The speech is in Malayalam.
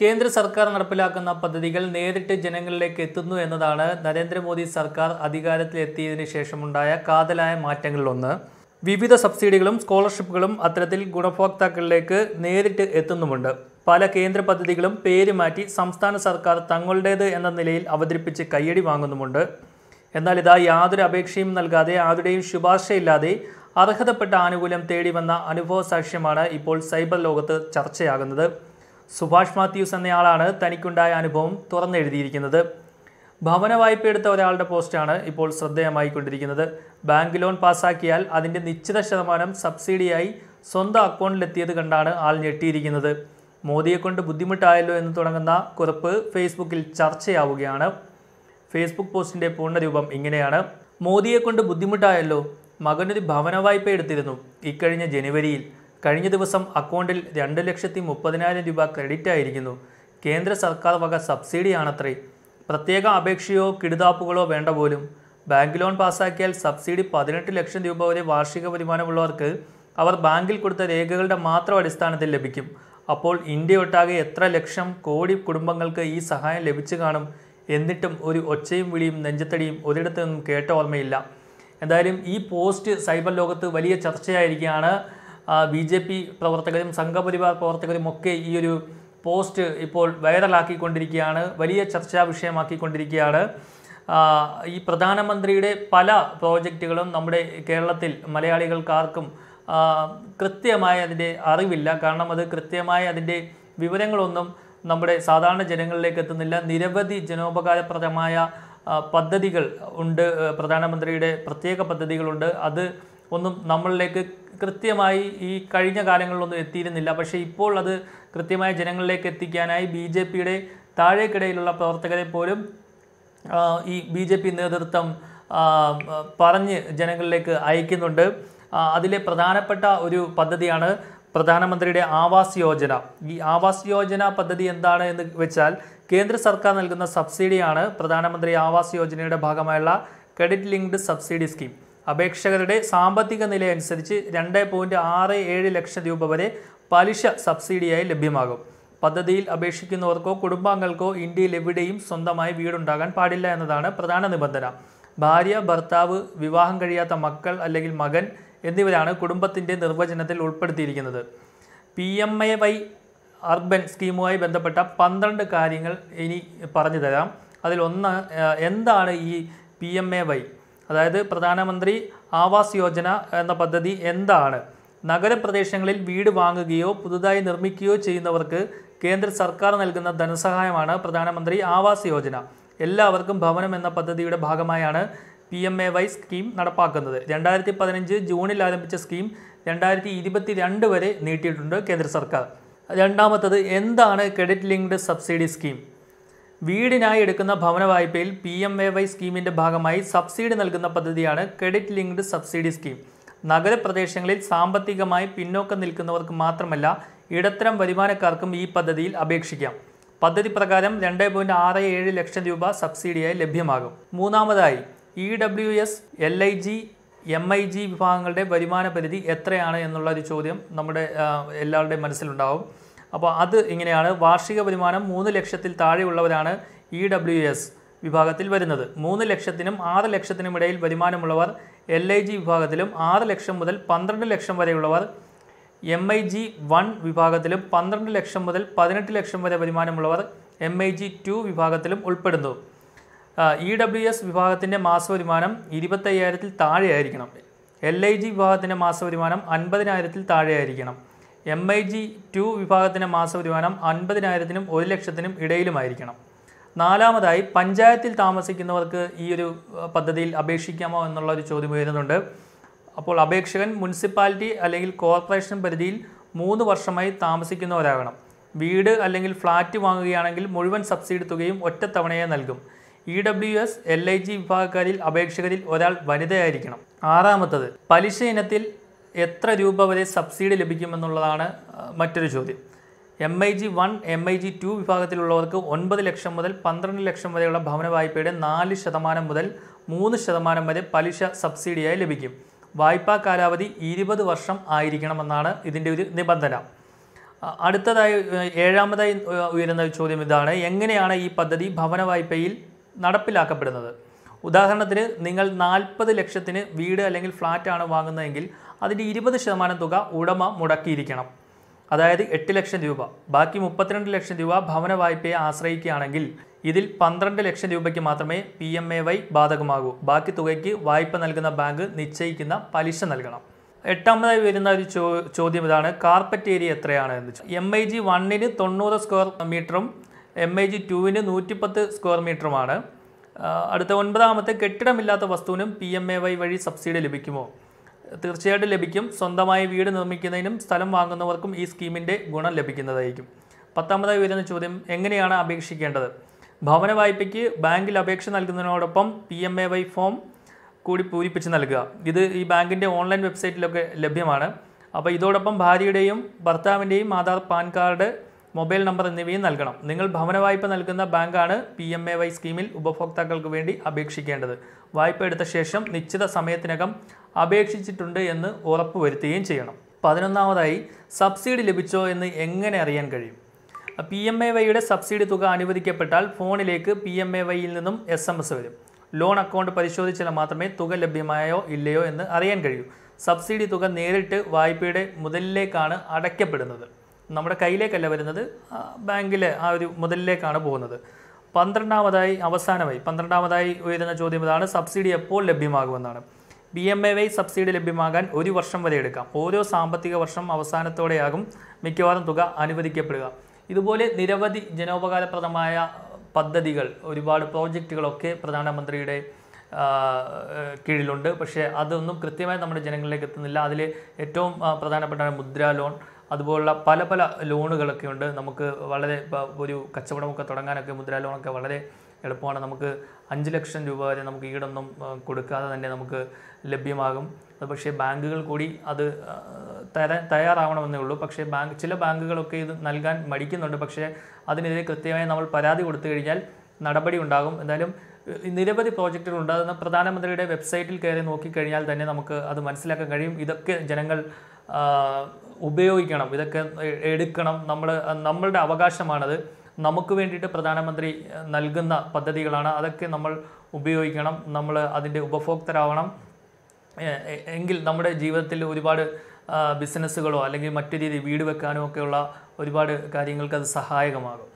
കേന്ദ്ര സർക്കാർ നടപ്പിലാക്കുന്ന പദ്ധതികൾ നേരിട്ട് ജനങ്ങളിലേക്ക് എത്തുന്നു എന്നതാണ് നരേന്ദ്രമോദി സർക്കാർ അധികാരത്തിലെത്തിയതിനു ശേഷമുണ്ടായ കാതലായ മാറ്റങ്ങളിലൊന്ന് വിവിധ സബ്സിഡികളും സ്കോളർഷിപ്പുകളും അത്തരത്തിൽ ഗുണഭോക്താക്കളിലേക്ക് നേരിട്ട് എത്തുന്നുമുണ്ട് പല കേന്ദ്ര പദ്ധതികളും പേര് മാറ്റി സംസ്ഥാന സർക്കാർ തങ്ങളുടേത് എന്ന നിലയിൽ അവതരിപ്പിച്ച് കയ്യടി വാങ്ങുന്നുമുണ്ട് എന്നാൽ ഇതാ യാതൊരു അപേക്ഷയും നൽകാതെ ആരുടെയും ശുപാർശയില്ലാതെ അർഹതപ്പെട്ട ആനുകൂല്യം തേടി വന്ന അനുഭവ സാക്ഷ്യമാണ് ഇപ്പോൾ സൈബർ ലോകത്ത് ചർച്ചയാകുന്നത് സുഭാഷ് മാത്യൂസ് എന്നയാളാണ് തനിക്കുണ്ടായ അനുഭവം തുറന്നെഴുതിയിരിക്കുന്നത് ഭവന വായ്പ എടുത്ത ഒരാളുടെ പോസ്റ്റാണ് ഇപ്പോൾ ശ്രദ്ധേയമായിക്കൊണ്ടിരിക്കുന്നത് ബാങ്ക് ലോൺ പാസ്സാക്കിയാൽ അതിൻ്റെ നിശ്ചിത ശതമാനം സബ്സിഡിയായി സ്വന്തം അക്കൗണ്ടിലെത്തിയത് കണ്ടാണ് ആൾ ഞെട്ടിയിരിക്കുന്നത് മോദിയെക്കൊണ്ട് ബുദ്ധിമുട്ടായല്ലോ എന്ന് തുടങ്ങുന്ന കുറിപ്പ് ഫേസ്ബുക്കിൽ ചർച്ചയാവുകയാണ് ഫേസ്ബുക്ക് പോസ്റ്റിൻ്റെ പൂർണ്ണരൂപം ഇങ്ങനെയാണ് മോദിയെക്കൊണ്ട് ബുദ്ധിമുട്ടായല്ലോ മകനൊരു ഭവന വായ്പ എടുത്തിരുന്നു ഇക്കഴിഞ്ഞ ജനുവരിയിൽ കഴിഞ്ഞ ദിവസം അക്കൗണ്ടിൽ രണ്ട് ലക്ഷത്തി മുപ്പതിനായിരം രൂപ ക്രെഡിറ്റ് ആയിരിക്കുന്നു കേന്ദ്ര സർക്കാർ വക സബ്സിഡിയാണത്രേ പ്രത്യേക അപേക്ഷയോ കിടുതാപ്പുകളോ വേണ്ട പോലും ബാങ്ക് ലോൺ പാസ്സാക്കിയാൽ സബ്സിഡി പതിനെട്ട് ലക്ഷം രൂപ വരെ വാർഷിക വരുമാനമുള്ളവർക്ക് അവർ ബാങ്കിൽ കൊടുത്ത രേഖകളുടെ മാത്രം അടിസ്ഥാനത്തിൽ ലഭിക്കും അപ്പോൾ ഇന്ത്യ ഒട്ടാകെ എത്ര ലക്ഷം കോടി കുടുംബങ്ങൾക്ക് ഈ സഹായം ലഭിച്ചു കാണും എന്നിട്ടും ഒരു ഒച്ചയും വിളിയും നെഞ്ചത്തടിയും ഒരിടത്തു നിന്നും കേട്ട ഓർമ്മയില്ല എന്തായാലും ഈ പോസ്റ്റ് സൈബർ ലോകത്ത് വലിയ ചർച്ചയായിരിക്കുകയാണ് ബി ജെ പി പ്രവർത്തകരും സംഘപരിവാർ പ്രവർത്തകരും ഒക്കെ ഈ ഒരു പോസ്റ്റ് ഇപ്പോൾ വൈറലാക്കിക്കൊണ്ടിരിക്കുകയാണ് വലിയ ചർച്ചാ വിഷയമാക്കിക്കൊണ്ടിരിക്കുകയാണ് ഈ പ്രധാനമന്ത്രിയുടെ പല പ്രോജക്റ്റുകളും നമ്മുടെ കേരളത്തിൽ മലയാളികൾക്കാർക്കും കൃത്യമായ അതിൻ്റെ അറിവില്ല കാരണം അത് കൃത്യമായ അതിൻ്റെ വിവരങ്ങളൊന്നും നമ്മുടെ സാധാരണ ജനങ്ങളിലേക്ക് എത്തുന്നില്ല നിരവധി ജനോപകാരപ്രദമായ പദ്ധതികൾ ഉണ്ട് പ്രധാനമന്ത്രിയുടെ പ്രത്യേക പദ്ധതികളുണ്ട് അത് ഒന്നും നമ്മളിലേക്ക് കൃത്യമായി ഈ കഴിഞ്ഞ കാലങ്ങളിലൊന്നും എത്തിയിരുന്നില്ല പക്ഷേ ഇപ്പോൾ അത് കൃത്യമായ ജനങ്ങളിലേക്ക് എത്തിക്കാനായി ബി ജെ പിയുടെ താഴേക്കിടയിലുള്ള പ്രവർത്തകരെ പോലും ഈ ബി ജെ പി നേതൃത്വം പറഞ്ഞ് ജനങ്ങളിലേക്ക് അയക്കുന്നുണ്ട് അതിലെ പ്രധാനപ്പെട്ട ഒരു പദ്ധതിയാണ് പ്രധാനമന്ത്രിയുടെ ആവാസ് യോജന ഈ ആവാസ് യോജന പദ്ധതി എന്താണ് എന്ന് വെച്ചാൽ കേന്ദ്ര സർക്കാർ നൽകുന്ന സബ്സിഡിയാണ് പ്രധാനമന്ത്രി ആവാസ് യോജനയുടെ ഭാഗമായുള്ള ക്രെഡിറ്റ് ലിങ്ക്ഡ് സബ്സിഡി സ്കീം അപേക്ഷകരുടെ സാമ്പത്തിക നിലയനുസരിച്ച് രണ്ട് പോയിൻറ്റ് ആറ് ഏഴ് ലക്ഷം രൂപ വരെ പലിശ സബ്സിഡിയായി ലഭ്യമാകും പദ്ധതിയിൽ അപേക്ഷിക്കുന്നവർക്കോ കുടുംബാംഗങ്ങൾക്കോ ഇന്ത്യയിൽ എവിടെയും സ്വന്തമായി വീടുണ്ടാകാൻ പാടില്ല എന്നതാണ് പ്രധാന നിബന്ധന ഭാര്യ ഭർത്താവ് വിവാഹം കഴിയാത്ത മക്കൾ അല്ലെങ്കിൽ മകൻ എന്നിവരാണ് കുടുംബത്തിൻ്റെ നിർവചനത്തിൽ ഉൾപ്പെടുത്തിയിരിക്കുന്നത് P M A Y urban സ്കീമുമായി ബന്ധപ്പെട്ട പന്ത്രണ്ട് കാര്യങ്ങൾ ഇനി പറഞ്ഞു തരാം അതിലൊന്ന് എന്താണ് ഈ പി എം എ വൈ അതായത് പ്രധാനമന്ത്രി ആവാസ് യോജന എന്ന പദ്ധതി എന്താണ് നഗരപ്രദേശങ്ങളിൽ വീട് വാങ്ങുകയോ പുതുതായി നിർമ്മിക്കുകയോ ചെയ്യുന്നവർക്ക് കേന്ദ്ര സർക്കാർ നൽകുന്ന ധനസഹായമാണ് പ്രധാനമന്ത്രി ആവാസ് യോജന എല്ലാവർക്കും ഭവനം എന്ന പദ്ധതിയുടെ ഭാഗമായാണ് P M A Y scheme നടപ്പാക്കുന്നത് രണ്ടായിരത്തി പതിനഞ്ച് ജൂണിൽ ആരംഭിച്ച സ്കീം രണ്ടായിരത്തി ഇരുപത്തി രണ്ട് വരെ നീട്ടിയിട്ടുണ്ട് കേന്ദ്ര സർക്കാർ രണ്ടാമത്തത് എന്താണ് ക്രെഡിറ്റ് ലിങ്ക്ഡ് സബ്സിഡി സ്കീം വീടിനായി എടുക്കുന്ന ഭവന വായ്പയിൽ പി എം എ വൈ സ്കീമിൻ്റെ ഭാഗമായി സബ്സിഡി നൽകുന്ന പദ്ധതിയാണ് ക്രെഡിറ്റ് ലിങ്ക്ഡ് സബ്സിഡി സ്കീം നഗരപ്രദേശങ്ങളിൽ സാമ്പത്തികമായി പിന്നോക്കം നിൽക്കുന്നവർക്ക് മാത്രമല്ല ഇടത്തരം വരുമാനക്കാർക്കും ഈ പദ്ധതിയിൽ അപേക്ഷിക്കാം പദ്ധതി പ്രകാരം രണ്ട് പോയിൻറ്റ് ആറ് ഏഴ് ലക്ഷം രൂപ സബ്സിഡിയായി ലഭ്യമാകും മൂന്നാമതായി E W S L I G M I G വിഭാഗങ്ങളുടെ വരുമാന പരിധി എത്രയാണ് എന്നുള്ള ഒരു ചോദ്യം നമ്മുടെ എല്ലാവരുടെയും മനസ്സിലുണ്ടാവും അപ്പോൾ അത് ഇങ്ങനെയാണ് വാർഷിക വരുമാനം മൂന്ന് ലക്ഷത്തിൽ താഴെയുള്ളവരാണ് ഇ ഡബ്ല്യു എസ് വിഭാഗത്തിൽ വരുന്നത് മൂന്ന് ലക്ഷത്തിനും ആറ് ലക്ഷത്തിനും ഇടയിൽ വരുമാനമുള്ളവർ എൽ ഐ ജി വിഭാഗത്തിലും ആറ് ലക്ഷം മുതൽ പന്ത്രണ്ട് ലക്ഷം വരെയുള്ളവർ എം ഐ ജി വൺ വിഭാഗത്തിലും പന്ത്രണ്ട് ലക്ഷം മുതൽ പതിനെട്ട് ലക്ഷം വരെ വരുമാനമുള്ളവർ എം ഐ ജി ടു വിഭാഗത്തിലും ഉൾപ്പെടുന്നു ഇ ഡബ്ല്യു എസ് വിഭാഗത്തിൻ്റെ മാസവരുമാനം ഇരുപത്തയ്യായിരത്തിൽ താഴെയായിരിക്കണം എൽ ഐ ജി വിഭാഗത്തിൻ്റെ മാസവരുമാനം അൻപതിനായിരത്തിൽ താഴെയായിരിക്കണം എം ഐ ജി ടു വിഭാഗത്തിൻ്റെ വരുമാനം അൻപതിനായിരത്തിനും ഒരു ലക്ഷത്തിനും ഇടയിലുമായിരിക്കണം നാലാമതായി പഞ്ചായത്തിൽ താമസിക്കുന്നവർക്ക് ഈ ഒരു പദ്ധതിയിൽ അപേക്ഷിക്കാമോ എന്നുള്ള ഒരു ചോദ്യം ഉയരുന്നുണ്ട് അപ്പോൾ അപേക്ഷകൻ മുനിസിപ്പാലിറ്റി അല്ലെങ്കിൽ കോർപ്പറേഷൻ പരിധിയിൽ മൂന്ന് വർഷമായി താമസിക്കുന്നവരാകണം വീട് അല്ലെങ്കിൽ ഫ്ലാറ്റ് വാങ്ങുകയാണെങ്കിൽ മുഴുവൻ സബ്സിഡി തുകയും ഒറ്റത്തവണയെ നൽകും E W S L I G വിഭാഗക്കാരിൽ അപേക്ഷകരിൽ ഒരാൾ വനിതയായിരിക്കണം ആറാമത്തത് പലിശ ഇനത്തിൽ എത്ര രൂപ വരെ സബ്സിഡി ലഭിക്കുമെന്നുള്ളതാണ് മറ്റൊരു ചോദ്യം M I G one M I G two വിഭാഗത്തിലുള്ളവർക്ക് ഒൻപത് ലക്ഷം മുതൽ പന്ത്രണ്ട് ലക്ഷം വരെയുള്ള ഭവന വായ്പയുടെ നാല് ശതമാനം മുതൽ മൂന്ന് ശതമാനം വരെ പലിശ സബ്സിഡിയായി ലഭിക്കും വായ്പാ കാലാവധി ഇരുപത് വർഷം ആയിരിക്കണമെന്നാണ് ഇതിൻ്റെ ഒരു നിബന്ധന അടുത്തതായി ഏഴാമതായി ഉയരുന്ന ചോദ്യം ഇതാണ് എങ്ങനെയാണ് ഈ പദ്ധതി ഭവന വായ്പയിൽ നടപ്പിലാക്കപ്പെടുന്നത് ഉദാഹരണത്തിന് നിങ്ങൾ നാൽപ്പത് ലക്ഷത്തിന് വീട് അല്ലെങ്കിൽ ഫ്ലാറ്റ് ആണ് വാങ്ങുന്നതെങ്കിൽ അതിൻ്റെ ഇരുപത് ശതമാനം തുക ഉടമ മുടക്കിയിരിക്കണം അതായത് എട്ട് ലക്ഷം രൂപ ബാക്കി മുപ്പത്തിരണ്ട് ലക്ഷം രൂപ ഭവന വായ്പയെ ആശ്രയിക്കുകയാണെങ്കിൽ ഇതിൽ പന്ത്രണ്ട് ലക്ഷം രൂപയ്ക്ക് മാത്രമേ പി എം എ വൈ ബാധകമാകൂ ബാക്കി തുകയ്ക്ക് വായ്പ നൽകുന്ന ബാങ്ക് നിശ്ചയിക്കുന്ന പലിശ നൽകണം എട്ടാമതായി വരുന്ന ഒരു ചോ ചോദ്യം ഇതാണ് കാർപ്പറ്റ് ഏരിയ എത്രയാണ് എന്ന് എം ഐ ജി വണ്ണിന് തൊണ്ണൂറ് സ്ക്വയർ മീറ്ററും എം ഐ ജി ടുവിന് നൂറ്റിപ്പത്ത് സ്ക്വയർ മീറ്ററുമാണ് അടുത്ത ഒൻപതാമത്തെ കെട്ടിടമില്ലാത്ത വസ്തുവിനും പി എം എ വൈ വഴി സബ്സിഡി ലഭിക്കുമോ തീർച്ചയായിട്ടും ലഭിക്കും സ്വന്തമായി വീട് നിർമ്മിക്കുന്നതിനും സ്ഥലം വാങ്ങുന്നവർക്കും ഈ സ്കീമിൻ്റെ ഗുണം ലഭിക്കുന്നതായിരിക്കും പത്താമതായി വരുന്ന ചോദ്യം എങ്ങനെയാണ് അപേക്ഷിക്കേണ്ടത് ഭവന വായ്പയ്ക്ക് ബാങ്കിൽ അപേക്ഷ നൽകുന്നതിനോടൊപ്പം P M A Y form കൂടി പൂരിപ്പിച്ച് നൽകുക ഇത് ഈ ബാങ്കിൻ്റെ ഓൺലൈൻ വെബ്സൈറ്റിലൊക്കെ ലഭ്യമാണ് അപ്പോൾ ഇതോടൊപ്പം ഭാര്യയുടെയും ഭർത്താവിൻ്റെയും Aadhaar PAN card mobile number എന്നിവയും നൽകണം നിങ്ങൾ ഭവന വായ്പ നൽകുന്ന ബാങ്കാണ് പി എം എ വൈ സ്കീമിൽ ഉപഭോക്താക്കൾക്ക് വേണ്ടി അപേക്ഷിക്കേണ്ടത് വായ്പ എടുത്ത ശേഷം നിശ്ചിത സമയത്തിനകം അപേക്ഷിച്ചിട്ടുണ്ട് എന്ന് ഉറപ്പുവരുത്തുകയും ചെയ്യണം പതിനൊന്നാമതായി സബ്സിഡി ലഭിച്ചോ എന്ന് എങ്ങനെ അറിയാൻ കഴിയും പി എം എ വൈയുടെ സബ്സിഡി തുക അനുവദിക്കപ്പെട്ടാൽ ഫോണിലേക്ക് പി എം എ വൈയിൽ നിന്നും എസ് എം എസ് വരും ലോൺ അക്കൗണ്ട് പരിശോധിച്ചാൽ മാത്രമേ തുക ലഭ്യമായോ ഇല്ലയോ എന്ന് അറിയാൻ കഴിയൂ സബ്സിഡി തുക നേരിട്ട് വായ്പയുടെ മുതലിലേക്കാണ് അടയ്ക്കപ്പെടുന്നത് നമ്മുടെ കയ്യിലേക്കല്ല വരുന്നത് ബാങ്കിലെ ആ ഒരു മുതലിലേക്കാണ് പോകുന്നത് പന്ത്രണ്ടാമതായി അവസാനമായി പന്ത്രണ്ടാമതായി ഉയരുന്ന ചോദ്യം ഇതാണ് സബ്സിഡി എപ്പോൾ ലഭ്യമാകുമെന്നാണ് B M A Y subsidy ലഭ്യമാകാൻ ഒരു വർഷം വരെ എടുക്കാം ഓരോ സാമ്പത്തിക വർഷം അവസാനത്തോടെയാകും മിക്കവാറും തുക അനുവദിക്കപ്പെടുക ഇതുപോലെ നിരവധി ജനോപകാരപ്രദമായ പദ്ധതികൾ ഒരുപാട് പ്രോജക്റ്റുകളൊക്കെ പ്രധാനമന്ത്രിയുടെ കീഴിലുണ്ട് പക്ഷേ അതൊന്നും കൃത്യമായി നമ്മുടെ ജനങ്ങളിലേക്ക് എത്തുന്നില്ല അതിൽ ഏറ്റവും പ്രധാനപ്പെട്ട മുദ്ര ലോൺ അതുപോലുള്ള പല പല ലോണുകളൊക്കെ ഉണ്ട് നമുക്ക് വളരെ ഒരു കച്ചവടമൊക്കെ തുടങ്ങാനൊക്കെ മുദ്രാ ലോണൊക്കെ വളരെ എളുപ്പമാണ് നമുക്ക് അഞ്ച് ലക്ഷം രൂപ വരെ നമുക്ക് ഈടൊന്നും കൊടുക്കാതെ തന്നെ നമുക്ക് ലഭ്യമാകും അത് പക്ഷേ ബാങ്കുകൾ കൂടി അത് തരാൻ തയ്യാറാവണമെന്നേ ഉള്ളൂ പക്ഷേ ബാങ്ക് ചില ബാങ്കുകളൊക്കെ ഇത് നൽകാൻ മടിക്കുന്നുണ്ട് പക്ഷേ അതിനെതിരെ കൃത്യമായി നമ്മൾ പരാതി കൊടുത്തു കഴിഞ്ഞാൽ നടപടി ഉണ്ടാകും എന്തായാലും നിരവധി പ്രോജക്റ്റുകൾ ഉണ്ടാകുന്ന പ്രധാനമന്ത്രിയുടെ വെബ്സൈറ്റിൽ കയറി നോക്കിക്കഴിഞ്ഞാൽ തന്നെ നമുക്ക് അത് മനസ്സിലാക്കാൻ കഴിയും ഇതൊക്കെ ജനങ്ങൾ ഉപയോഗിക്കണം ഇതൊക്കെ എടുക്കണം നമ്മൾ നമ്മളുടെ അവകാശമാണത് നമുക്ക് വേണ്ടിയിട്ട് പ്രധാനമന്ത്രി നൽകുന്ന പദ്ധതികളാണ് അതൊക്കെ നമ്മൾ ഉപയോഗിക്കണം നമ്മൾ അതിൻ്റെ ഉപഭോക്തരാവണം എങ്കിൽ നമ്മുടെ ജീവിതത്തിൽ ഒരുപാട് ബിസിനസ്സുകളോ അല്ലെങ്കിൽ മറ്റു രീതി വീട് വെക്കാനോ ഒക്കെയുള്ള ഒരുപാട് കാര്യങ്ങൾക്ക് അത് സഹായകമാകും